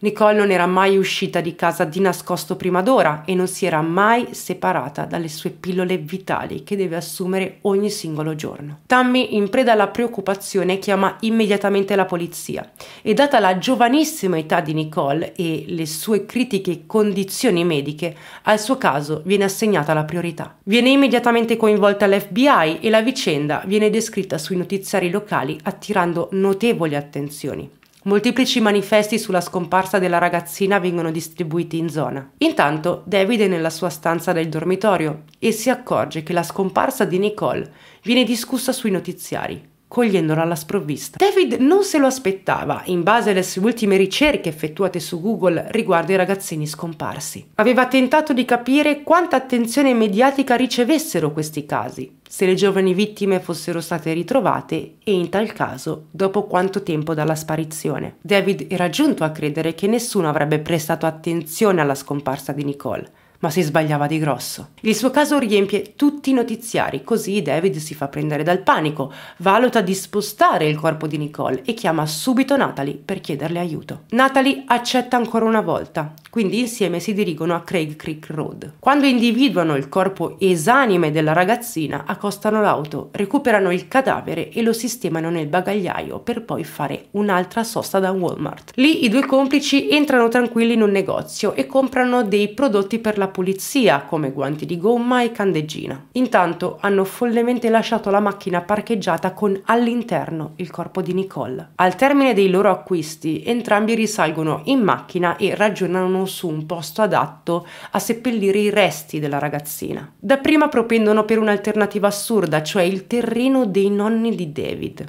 Nicole non era mai uscita di casa di nascosto prima d'ora e non si era mai separata dalle sue pillole vitali che deve assumere ogni singolo giorno. Tammy, in preda alla preoccupazione, chiama immediatamente la polizia e data la giovanissima età di Nicole e le sue critiche condizioni mediche, al suo caso viene assegnata la priorità. Viene immediatamente coinvolta l'FBI e la vicenda viene descritta sui notiziari locali attirando notevoli attenzioni. Molteplici manifesti sulla scomparsa della ragazzina vengono distribuiti in zona. Intanto David è nella sua stanza del dormitorio e si accorge che la scomparsa di Nicole viene discussa sui notiziari cogliendola alla sprovvista. David non se lo aspettava, in base alle sue ultime ricerche effettuate su Google riguardo ai ragazzini scomparsi. Aveva tentato di capire quanta attenzione mediatica ricevessero questi casi, se le giovani vittime fossero state ritrovate e in tal caso dopo quanto tempo dalla sparizione. David era giunto a credere che nessuno avrebbe prestato attenzione alla scomparsa di Nicole ma si sbagliava di grosso. Il suo caso riempie tutti i notiziari, così David si fa prendere dal panico, valuta di spostare il corpo di Nicole e chiama subito Natalie per chiederle aiuto. Natalie accetta ancora una volta, quindi insieme si dirigono a Craig Creek Road. Quando individuano il corpo esanime della ragazzina, accostano l'auto, recuperano il cadavere e lo sistemano nel bagagliaio per poi fare un'altra sosta da Walmart. Lì i due complici entrano tranquilli in un negozio e comprano dei prodotti per la pulizia come guanti di gomma e candeggina. Intanto hanno follemente lasciato la macchina parcheggiata con all'interno il corpo di Nicole. Al termine dei loro acquisti entrambi risalgono in macchina e ragionano su un posto adatto a seppellire i resti della ragazzina. Dapprima propendono per un'alternativa assurda, cioè il terreno dei nonni di David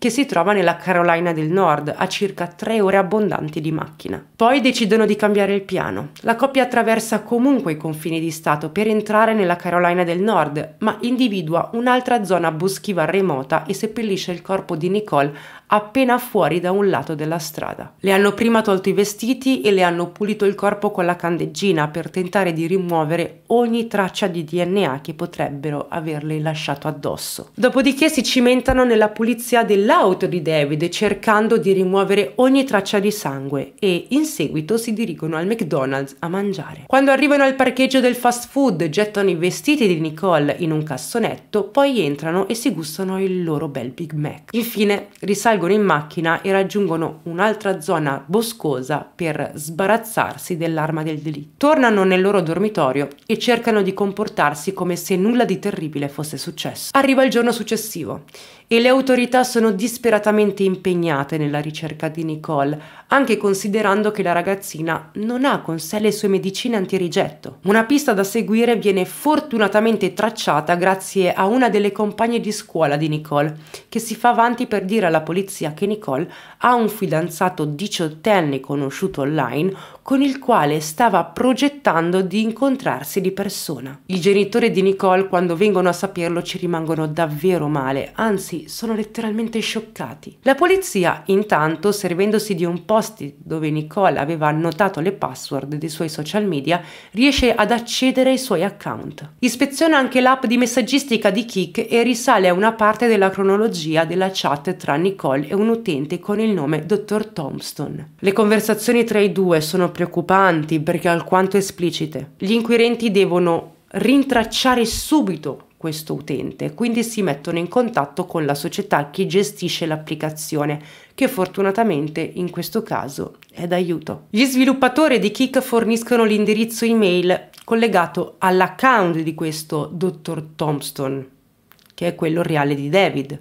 che si trova nella Carolina del Nord, a circa tre ore abbondanti di macchina. Poi decidono di cambiare il piano. La coppia attraversa comunque i confini di Stato per entrare nella Carolina del Nord, ma individua un'altra zona boschiva remota e seppellisce il corpo di Nicole appena fuori da un lato della strada. Le hanno prima tolto i vestiti e le hanno pulito il corpo con la candeggina per tentare di rimuovere ogni traccia di DNA che potrebbero averle lasciato addosso. Dopodiché si cimentano nella pulizia dell'auto di David cercando di rimuovere ogni traccia di sangue e in seguito si dirigono al McDonald's a mangiare. Quando arrivano al parcheggio del fast food gettano i vestiti di Nicole in un cassonetto, poi entrano e si gustano il loro bel Big Mac. Infine risalgono salgono in macchina e raggiungono un'altra zona boscosa per sbarazzarsi dell'arma del delitto. Tornano nel loro dormitorio e cercano di comportarsi come se nulla di terribile fosse successo. Arriva il giorno successivo e le autorità sono disperatamente impegnate nella ricerca di Nicole, anche considerando che la ragazzina non ha con sé le sue medicine antirigetto. Una pista da seguire viene fortunatamente tracciata grazie a una delle compagne di scuola di Nicole, che si fa avanti per dire alla polizia che Nicole ha un fidanzato diciottenne conosciuto online con il quale stava progettando di incontrarsi di persona. I genitori di Nicole quando vengono a saperlo ci rimangono davvero male, anzi sono letteralmente scioccati. La polizia intanto, servendosi di un post dove Nicole aveva annotato le password dei suoi social media, riesce ad accedere ai suoi account. Ispeziona anche l'app di messaggistica di Kik e risale a una parte della cronologia della chat tra Nicole e un utente con il nome Dr. Thompson. Le conversazioni tra i due sono preoccupanti perché alquanto esplicite. Gli inquirenti devono rintracciare subito questo utente, quindi si mettono in contatto con la società che gestisce l'applicazione, che fortunatamente in questo caso è d'aiuto. Gli sviluppatori di Kik forniscono l'indirizzo email collegato all'account di questo dottor Thompson, che è quello reale di David,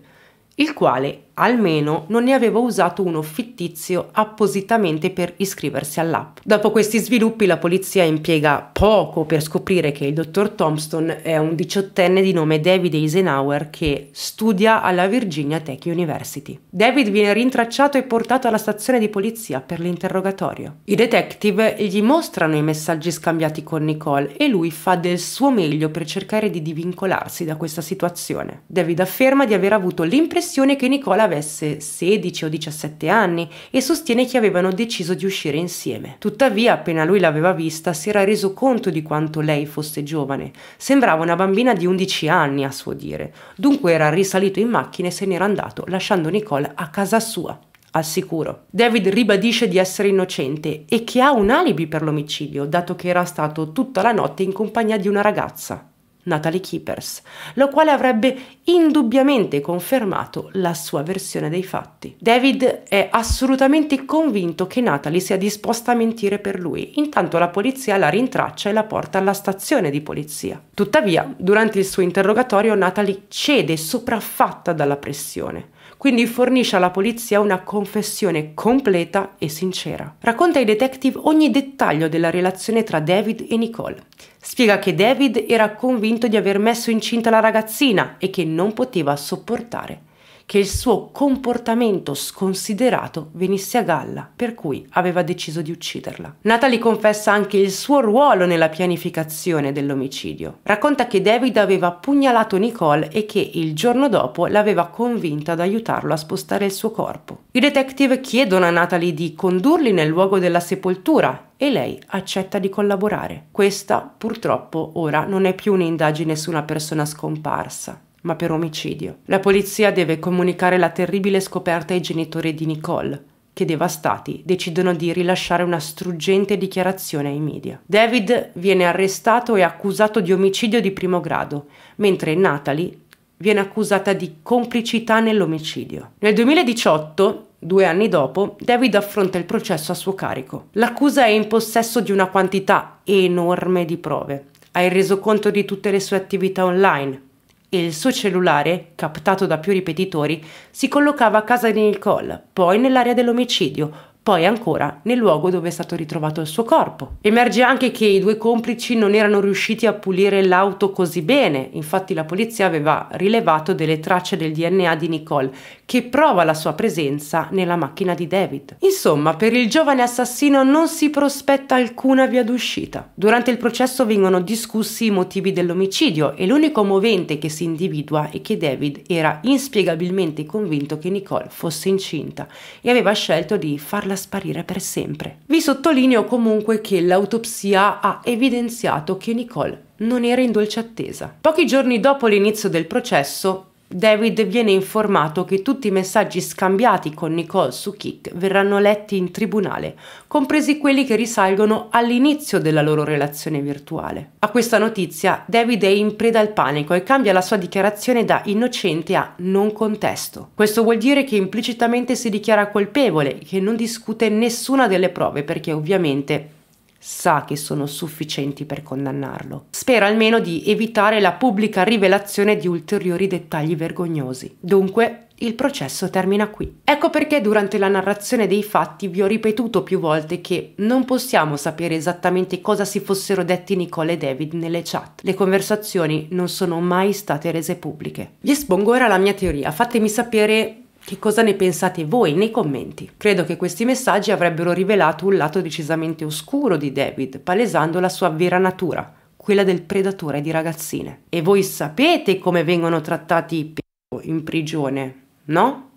il quale almeno non ne aveva usato uno fittizio appositamente per iscriversi all'app. Dopo questi sviluppi la polizia impiega poco per scoprire che il dottor Thompson è un diciottenne di nome David Eisenhower che studia alla Virginia Tech University. David viene rintracciato e portato alla stazione di polizia per l'interrogatorio. I detective gli mostrano i messaggi scambiati con Nicole e lui fa del suo meglio per cercare di divincolarsi da questa situazione. David afferma di aver avuto l'impressione che Nicole avesse 16 o 17 anni e sostiene che avevano deciso di uscire insieme. Tuttavia, appena lui l'aveva vista, si era reso conto di quanto lei fosse giovane. Sembrava una bambina di 11 anni, a suo dire. Dunque era risalito in macchina e se n'era andato, lasciando Nicole a casa sua al sicuro. David ribadisce di essere innocente e che ha un alibi per l'omicidio, dato che era stato tutta la notte in compagnia di una ragazza. Natalie Keepers, lo quale avrebbe indubbiamente confermato la sua versione dei fatti. David è assolutamente convinto che Natalie sia disposta a mentire per lui, intanto la polizia la rintraccia e la porta alla stazione di polizia. Tuttavia, durante il suo interrogatorio Natalie cede sopraffatta dalla pressione quindi fornisce alla polizia una confessione completa e sincera. Racconta ai detective ogni dettaglio della relazione tra David e Nicole, Spiega che David era convinto di aver messo incinta la ragazzina e che non poteva sopportare che il suo comportamento sconsiderato venisse a galla, per cui aveva deciso di ucciderla. Natalie confessa anche il suo ruolo nella pianificazione dell'omicidio. Racconta che David aveva pugnalato Nicole e che il giorno dopo l'aveva convinta ad aiutarlo a spostare il suo corpo. I detective chiedono a Natalie di condurli nel luogo della sepoltura e lei accetta di collaborare. Questa purtroppo ora non è più un'indagine su una persona scomparsa, ma per omicidio. La polizia deve comunicare la terribile scoperta ai genitori di Nicole, che devastati decidono di rilasciare una struggente dichiarazione ai media. David viene arrestato e accusato di omicidio di primo grado, mentre Natalie viene accusata di complicità nell'omicidio. Nel 2018 Due anni dopo, David affronta il processo a suo carico. L'accusa è in possesso di una quantità enorme di prove. Ha il resoconto di tutte le sue attività online e il suo cellulare, captato da più ripetitori, si collocava a casa di Nicole, poi nell'area dell'omicidio, poi ancora nel luogo dove è stato ritrovato il suo corpo. Emerge anche che i due complici non erano riusciti a pulire l'auto così bene, infatti la polizia aveva rilevato delle tracce del DNA di Nicole che prova la sua presenza nella macchina di David. Insomma, per il giovane assassino non si prospetta alcuna via d'uscita. Durante il processo vengono discussi i motivi dell'omicidio e l'unico movente che si individua è che David era inspiegabilmente convinto che Nicole fosse incinta e aveva scelto di farla sparire per sempre. Vi sottolineo comunque che l'autopsia ha evidenziato che Nicole non era in dolce attesa. Pochi giorni dopo l'inizio del processo, David viene informato che tutti i messaggi scambiati con Nicole su Kick verranno letti in tribunale, compresi quelli che risalgono all'inizio della loro relazione virtuale. A questa notizia, David è in preda al panico e cambia la sua dichiarazione da innocente a non contesto. Questo vuol dire che implicitamente si dichiara colpevole, che non discute nessuna delle prove perché ovviamente sa che sono sufficienti per condannarlo. Spera almeno di evitare la pubblica rivelazione di ulteriori dettagli vergognosi. Dunque, il processo termina qui. Ecco perché durante la narrazione dei fatti vi ho ripetuto più volte che non possiamo sapere esattamente cosa si fossero detti Nicole e David nelle chat. Le conversazioni non sono mai state rese pubbliche. Vi espongo ora la mia teoria, fatemi sapere che cosa ne pensate voi nei commenti? Credo che questi messaggi avrebbero rivelato un lato decisamente oscuro di David, palesando la sua vera natura, quella del predatore di ragazzine. E voi sapete come vengono trattati i p***o in prigione, no?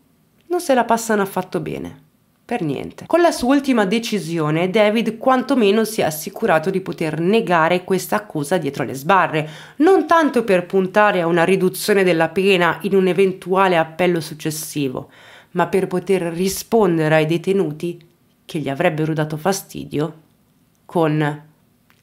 Non se la passano affatto bene per niente. Con la sua ultima decisione David quantomeno si è assicurato di poter negare questa accusa dietro le sbarre, non tanto per puntare a una riduzione della pena in un eventuale appello successivo, ma per poter rispondere ai detenuti che gli avrebbero dato fastidio con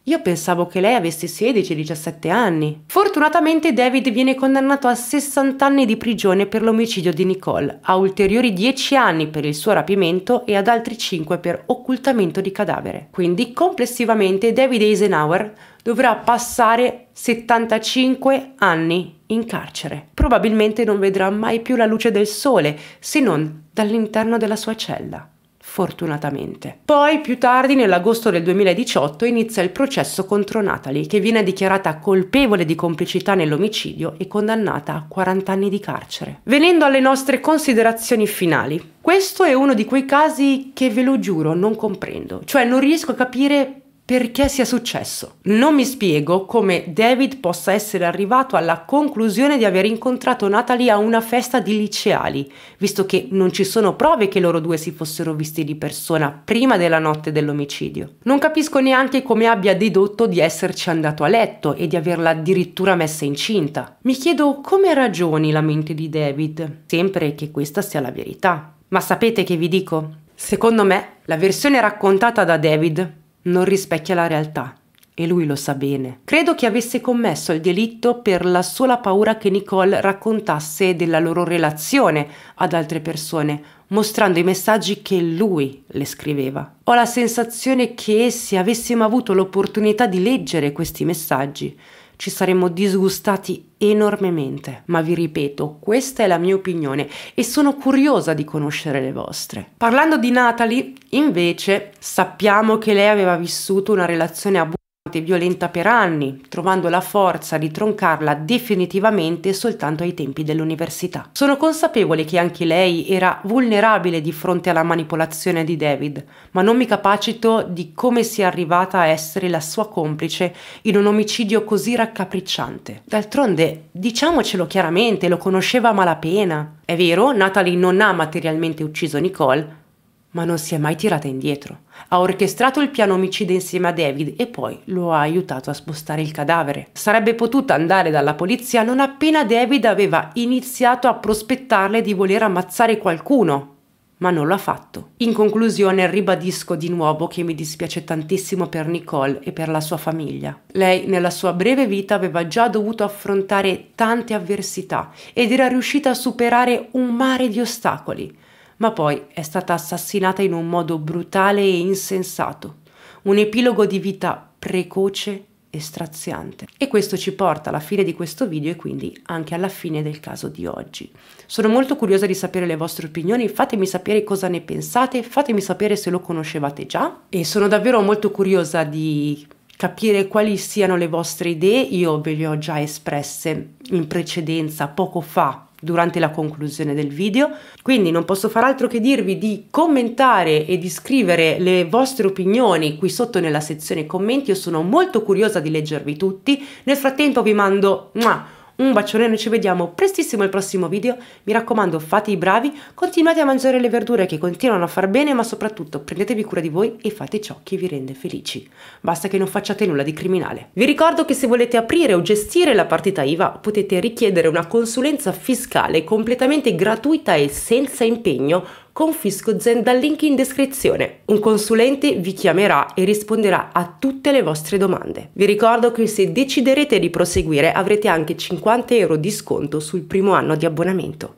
io pensavo che lei avesse 16-17 anni. Fortunatamente David viene condannato a 60 anni di prigione per l'omicidio di Nicole, a ulteriori 10 anni per il suo rapimento e ad altri 5 per occultamento di cadavere. Quindi complessivamente David Eisenhower dovrà passare 75 anni in carcere. Probabilmente non vedrà mai più la luce del sole, se non dall'interno della sua cella fortunatamente. Poi più tardi, nell'agosto del 2018, inizia il processo contro Natalie, che viene dichiarata colpevole di complicità nell'omicidio e condannata a 40 anni di carcere. Venendo alle nostre considerazioni finali, questo è uno di quei casi che ve lo giuro non comprendo, cioè non riesco a capire perché sia successo. Non mi spiego come David possa essere arrivato alla conclusione di aver incontrato Natalie a una festa di liceali, visto che non ci sono prove che loro due si fossero visti di persona prima della notte dell'omicidio. Non capisco neanche come abbia dedotto di esserci andato a letto e di averla addirittura messa incinta. Mi chiedo come ragioni la mente di David, sempre che questa sia la verità. Ma sapete che vi dico? Secondo me, la versione raccontata da David non rispecchia la realtà e lui lo sa bene. Credo che avesse commesso il delitto per la sola paura che Nicole raccontasse della loro relazione ad altre persone, mostrando i messaggi che lui le scriveva. Ho la sensazione che se avessimo avuto l'opportunità di leggere questi messaggi, ci saremmo disgustati enormemente. Ma vi ripeto, questa è la mia opinione e sono curiosa di conoscere le vostre. Parlando di Natalie, invece, sappiamo che lei aveva vissuto una relazione abusiva violenta per anni, trovando la forza di troncarla definitivamente soltanto ai tempi dell'università. Sono consapevole che anche lei era vulnerabile di fronte alla manipolazione di David, ma non mi capacito di come sia arrivata a essere la sua complice in un omicidio così raccapricciante. D'altronde, diciamocelo chiaramente, lo conosceva a malapena. È vero, Natalie non ha materialmente ucciso Nicole, ma non si è mai tirata indietro. Ha orchestrato il piano omicida insieme a David e poi lo ha aiutato a spostare il cadavere. Sarebbe potuta andare dalla polizia non appena David aveva iniziato a prospettarle di voler ammazzare qualcuno, ma non l'ha fatto. In conclusione ribadisco di nuovo che mi dispiace tantissimo per Nicole e per la sua famiglia. Lei nella sua breve vita aveva già dovuto affrontare tante avversità ed era riuscita a superare un mare di ostacoli ma poi è stata assassinata in un modo brutale e insensato, un epilogo di vita precoce e straziante. E questo ci porta alla fine di questo video e quindi anche alla fine del caso di oggi. Sono molto curiosa di sapere le vostre opinioni, fatemi sapere cosa ne pensate, fatemi sapere se lo conoscevate già e sono davvero molto curiosa di capire quali siano le vostre idee, io ve le ho già espresse in precedenza poco fa durante la conclusione del video. Quindi non posso far altro che dirvi di commentare e di scrivere le vostre opinioni qui sotto nella sezione commenti, io sono molto curiosa di leggervi tutti. Nel frattempo vi mando... Mua, un bacione, noi ci vediamo prestissimo al prossimo video. Mi raccomando, fate i bravi, continuate a mangiare le verdure che continuano a far bene, ma soprattutto prendetevi cura di voi e fate ciò che vi rende felici. Basta che non facciate nulla di criminale. Vi ricordo che se volete aprire o gestire la partita IVA, potete richiedere una consulenza fiscale completamente gratuita e senza impegno confisco Zen dal link in descrizione. Un consulente vi chiamerà e risponderà a tutte le vostre domande. Vi ricordo che se deciderete di proseguire avrete anche 50 euro di sconto sul primo anno di abbonamento.